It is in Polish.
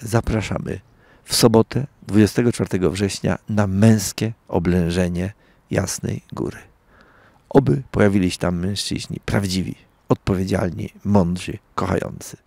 zapraszamy w sobotę 24 września na męskie oblężenie Jasnej Góry. Oby pojawili się tam mężczyźni prawdziwi, odpowiedzialni, mądrzy, kochający.